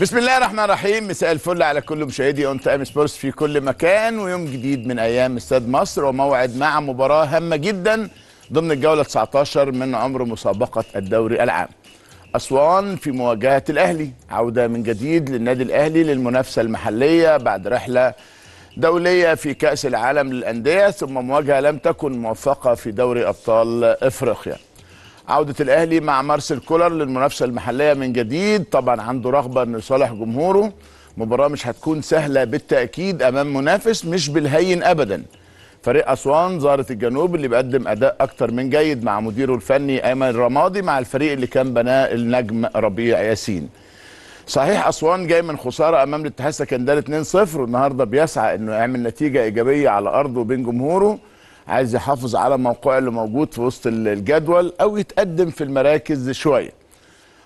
بسم الله الرحمن الرحيم مساء الفل على كل مشاهدي اون تايم سبورتس في كل مكان ويوم جديد من ايام استاد مصر وموعد مع مباراه هامه جدا ضمن الجوله 19 من عمر مسابقه الدوري العام. اسوان في مواجهه الاهلي عوده من جديد للنادي الاهلي للمنافسه المحليه بعد رحله دوليه في كاس العالم للانديه ثم مواجهه لم تكن موفقه في دوري ابطال افريقيا. عودة الأهلي مع مارسيل كولر للمنافسة المحلية من جديد طبعا عنده رغبة أن يصالح جمهوره مباراة مش هتكون سهلة بالتأكيد أمام منافس مش بالهين أبدا فريق أسوان زارة الجنوب اللي بيقدم أداء أكتر من جيد مع مديره الفني أيمن الرمادي مع الفريق اللي كان بناه النجم ربيع ياسين صحيح أسوان جاي من خسارة أمام الاتحاد السكندري 2-0 النهاردة بيسعى أنه يعمل نتيجة إيجابية على أرضه وبين جمهوره عايز يحافظ على موقعه اللي موجود في وسط الجدول او يتقدم في المراكز شويه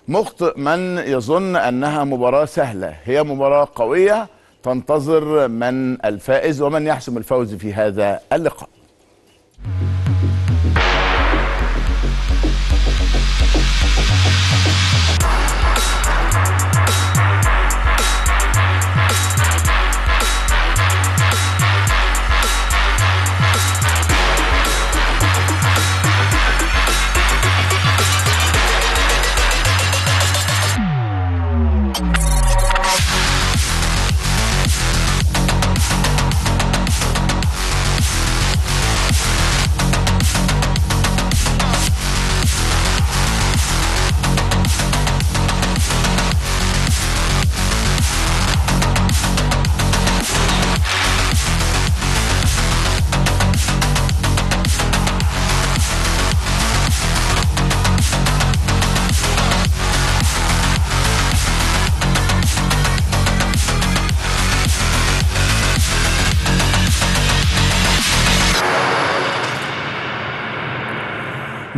مخطئ من يظن انها مباراه سهله هي مباراه قويه تنتظر من الفائز ومن يحسم الفوز في هذا اللقاء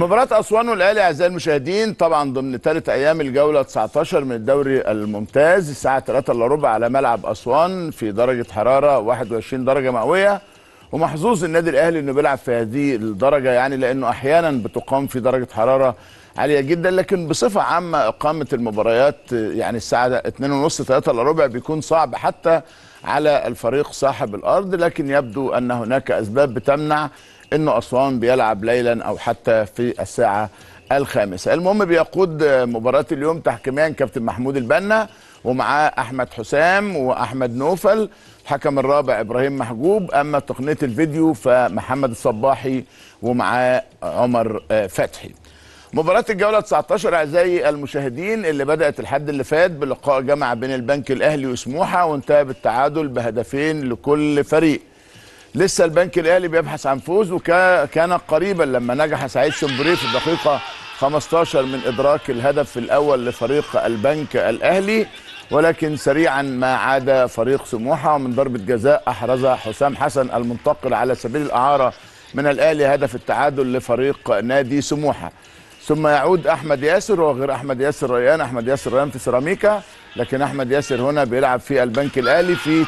مباراة أسوان والأهلي أعزائي المشاهدين طبعا ضمن ثالث أيام الجولة 19 من الدوري الممتاز الساعة 3 إلا ربع على ملعب أسوان في درجة حرارة 21 درجة مئوية ومحظوظ النادي الأهلي إنه بيلعب في هذه الدرجة يعني لأنه أحيانا بتقام في درجة حرارة عالية جدا لكن بصفة عامة إقامة المباريات يعني الساعة 2:30 3 إلا ربع بيكون صعب حتى على الفريق صاحب الأرض لكن يبدو أن هناك أسباب بتمنع أن أسوان بيلعب ليلا أو حتى في الساعة الخامسة المهم بيقود مباراة اليوم تحكيميا كابتن محمود البنا ومعاه أحمد حسام وأحمد نوفل الحكم الرابع إبراهيم محجوب أما تقنية الفيديو فمحمد الصباحي ومعاه عمر آه، فتحي مباراة الجولة 19 أعزائي المشاهدين اللي بدأت الحد اللي فات بلقاء جمع بين البنك الأهلي وسموحة وانتهى بالتعادل بهدفين لكل فريق لسه البنك الاهلي بيبحث عن فوز وكان قريبا لما نجح سعيد شمبري في الدقيقه 15 من ادراك الهدف الاول لفريق البنك الاهلي ولكن سريعا ما عاد فريق سموحه من ضربه جزاء احرز حسام حسن المنتقل على سبيل الاعاره من الاهلي هدف التعادل لفريق نادي سموحه ثم يعود احمد ياسر وغير احمد ياسر ريان احمد ياسر ريان في سيراميكا لكن احمد ياسر هنا بيلعب في البنك الاهلي في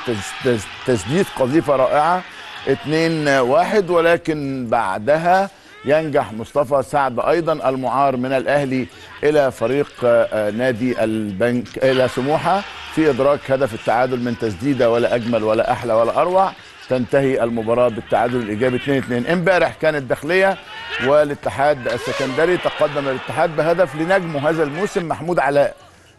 تسديد قذيفه رائعه 2 1 ولكن بعدها ينجح مصطفى سعد ايضا المعار من الاهلي الى فريق آه، نادي البنك الى سموحه في ادراك هدف التعادل من تسديده ولا اجمل ولا احلى ولا اروع تنتهي المباراه بالتعادل الايجابي 2 2 امبارح كانت داخليه والاتحاد السكندري تقدم الاتحاد بهدف لنجمه هذا الموسم محمود علاء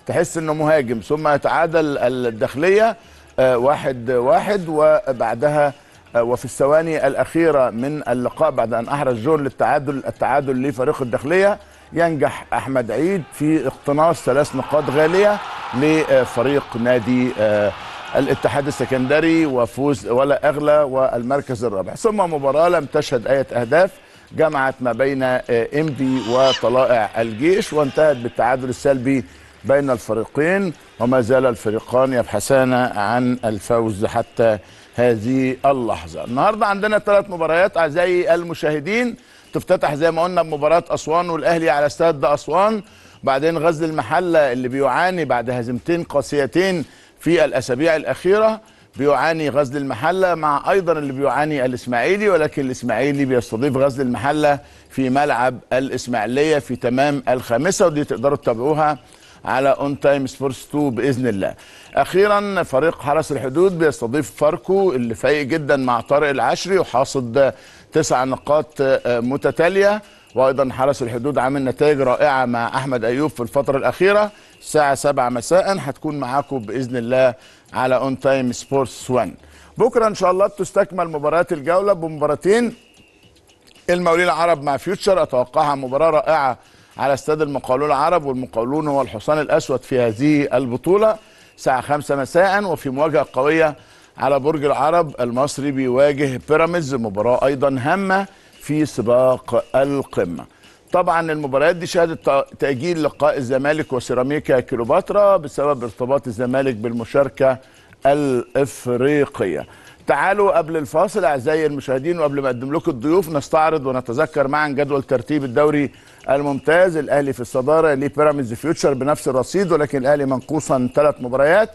تحس انه مهاجم ثم يتعادل الداخليه آه، واحد واحد وبعدها آه، وفي الثواني الأخيرة من اللقاء بعد أن أحرز جون للتعادل التعادل لفريق الداخلية ينجح أحمد عيد في اقتناص ثلاث نقاط غالية لفريق نادي آه، الاتحاد السكندري وفوز ولا أغلى والمركز الرابع ثم مباراة لم تشهد اي أهداف جمعت ما بين بي آه، وطلائع الجيش وانتهت بالتعادل السلبي بين الفريقين وما زال الفريقان يبحثان عن الفوز حتى هذه اللحظه النهارده عندنا ثلاث مباريات اعزائي المشاهدين تفتتح زي ما قلنا بمباراه اسوان والاهلي على استاد اسوان بعدين غزل المحله اللي بيعاني بعد هزيمتين قاسيتين في الاسابيع الاخيره بيعاني غزل المحله مع ايضا اللي بيعاني الاسماعيلي ولكن الاسماعيلي بيستضيف غزل المحله في ملعب الاسماعيليه في تمام الخامسه ودي تقدروا تتابعوها على اون تايم سبورتس 2 باذن الله. اخيرا فريق حرس الحدود بيستضيف فاركو اللي فايق جدا مع طارق العشري وحاصد تسع نقاط آه، متتاليه وايضا حرس الحدود عامل نتائج رائعه مع احمد ايوب في الفتره الاخيره الساعه 7 مساء هتكون معاكم باذن الله على اون تايم سبورتس 1 بكره ان شاء الله تستكمل مباريات الجوله بمباراتين المقاولين العرب مع فيوتشر اتوقعها مباراه رائعه على استاد المقاولون العرب والمقاولون هو الحصان الأسود في هذه البطولة الساعة 5 مساء وفي مواجهة قوية على برج العرب المصري بيواجه بيراميدز مباراة أيضا هامة في سباق القمة طبعا المباريات دي شهدت تأجيل لقاء الزمالك وسيراميكا كيلوباترا بسبب ارتباط الزمالك بالمشاركة الإفريقية تعالوا قبل الفاصل اعزائي المشاهدين وقبل ما اقدم لكم الضيوف نستعرض ونتذكر معا جدول ترتيب الدوري الممتاز الاهلي في الصداره لبيراميدز فيوتشر بنفس الرصيد ولكن الاهلي منقوصا ثلاث مباريات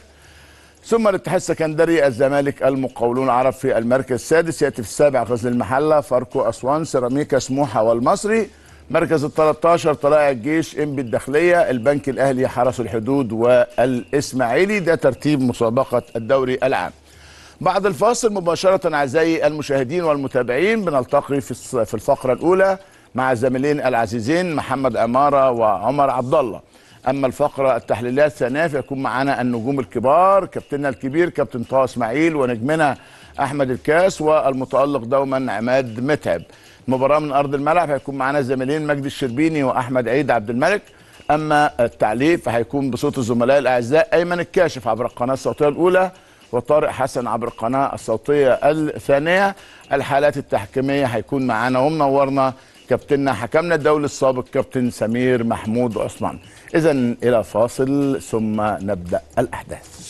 ثم الاتحاد السكندري الزمالك المقاولون العرب في المركز السادس ياتي في السابع غزل المحله فاركو اسوان سيراميكا سموحه والمصري مركز ال 13 طلائع الجيش انبي الداخليه البنك الاهلي حرس الحدود والاسماعيلي ده ترتيب مسابقه الدوري العام بعد الفاصل مباشرة أعزائي المشاهدين والمتابعين بنلتقي في الفقرة الأولى مع زميلين العزيزين محمد أمارة وعمر عبد الله أما الفقرة التحليلية الثانية فيكون معنا النجوم الكبار كابتننا الكبير كابتن طه إسماعيل ونجمنا أحمد الكاس والمتألق دوما عماد متعب مباراة من أرض الملعب هيكون معنا الزميلين مجدي الشربيني وأحمد عيد عبد الملك أما التعليق فهيكون بصوت الزملاء الأعزاء أيمن الكاشف عبر القناة الصوتية الأولى وطارق حسن عبر القناه الصوتيه الثانيه الحالات التحكيميه هيكون معانا ومنورنا كابتننا حكمنا الدولي السابق كابتن سمير محمود عثمان اذا الى فاصل ثم نبدا الاحداث